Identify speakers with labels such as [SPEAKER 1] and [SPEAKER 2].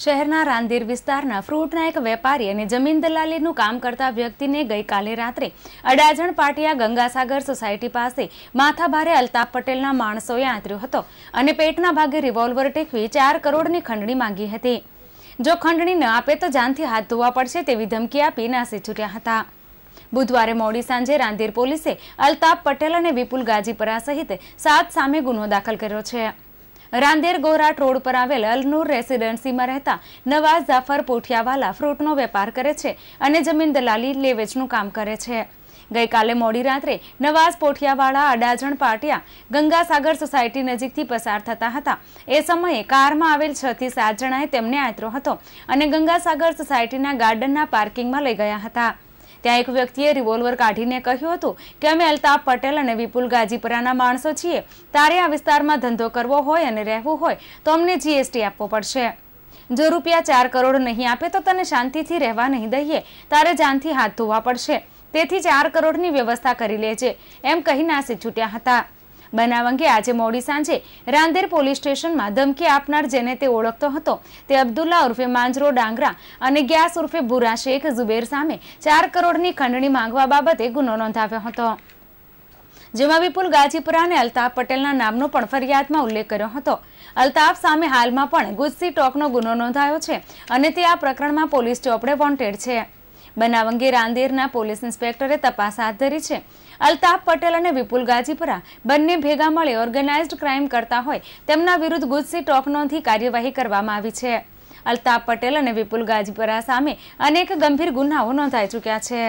[SPEAKER 1] શહેરના રાંદેર વિસ્તારના ફ્રૂટના એક વેપારી અને જમીન દલાલીનું કામ કરતા વ્યક્તિને ગઈકાલે રાત્રે અડાજણ પાટિયા ગંગાસાગર સોસાયટી પાસે માથાભારે અલ્તાફ પટેલના માણસોએ આંતર્યો હતો અને પેટના ભાગે રિવોલ્વર ટેકવી ચાર કરોડની ખંડણી માંગી હતી જો ખંડણી ન આપે તો જાનથી હાથ ધોવા પડશે તેવી ધમકી આપી નાસી છૂટ્યા હતા બુધવારે મોડી સાંજે રાંદેર પોલીસે અલ્તાફ પટેલ અને વિપુલ ગાજીપરા સહિત સાત સામે ગુનો દાખલ કર્યો છે રાંદેર ગોરાટ રોડ પર આવેલ અલનૂર રેસિડેન્સીમાં રહેતા નવાઝ જાફર પોઠિયાવાલા ફ્રૂટનો વેપાર કરે છે અને જમીન દલાલી લેવેચનું કામ કરે છે ગઈકાલે મોડી રાત્રે નવાઝ પોઠિયાવાળા અડાજણ પાટિયા ગંગાસાગર સોસાયટી નજીકથી પસાર થતા હતા એ સમયે કારમાં આવેલ છ થી સાત જણાએ તેમને આંતરો હતો અને ગંગાસાગર સોસાયટીના ગાર્ડનના પાર્કિંગમાં લઈ ગયા હતા ત્યાં એક વ્યક્તિએ રિવોલ્વર કાઢીને કહ્યું હતું કે અમે અલ્તાફ પટેલ અને વિપુલ ગાજીપુરાના માણસો છીએ તારે આ વિસ્તારમાં ધંધો કરવો હોય અને રહેવું હોય તો અમને જીએસટી આપવો પડશે જો રૂપિયા ચાર કરોડ નહીં આપે તો તને શાંતિથી રહેવા નહીં દઈએ તારે જાનથી હાથ ધોવા પડશે તેથી ચાર કરોડની વ્યવસ્થા કરી લેજે એમ કહી નાસી છૂટ્યા હતા બનાવ અંગે આજે મોડી સાંજે રાંદેર પોલીસ સ્ટેશનમાં ધમકી આપનાર જેને તે ઓળખતો હતો તે અબ્દુલ્લા ઉર્ફે માંજરો ડાંગરા અને ગ્યાસ ઉર્ફે બુરા શેખ ઝુબેર સામે ચાર કરોડની ખંડણી માંગવા બાબતે ગુનો નોંધાવ્યો હતો જેમાં વિપુલ ગાજીપુરા અને અલ્તાફ પટેલના નામનો પણ ફરિયાદમાં ઉલ્લેખ કર્યો હતો અલ્તાફ સામે હાલમાં પણ ગુજસી ટોકનો ગુનો નોંધાયો છે અને તે આ પ્રકરણમાં પોલીસ ચોપડે વોન્ટેડ છે બનાવ અંગે રાંદેરના પોલીસ ઇન્સ્પેક્ટરે તપાસ હાથ ધરી છે અલ્તાફ પટેલ અને વિપુલ ગાજીપરા બંને ભેગા મળી ઓર્ગેનાઇઝડ ક્રાઇમ કરતા હોય તેમના વિરુદ્ધ ગુજસી ટોક નોંધી કાર્યવાહી કરવામાં આવી છે અલ્તાફ પટેલ અને વિપુલ ગાજીપરા સામે અનેક ગંભીર ગુનાઓ નોંધાઈ ચૂક્યા છે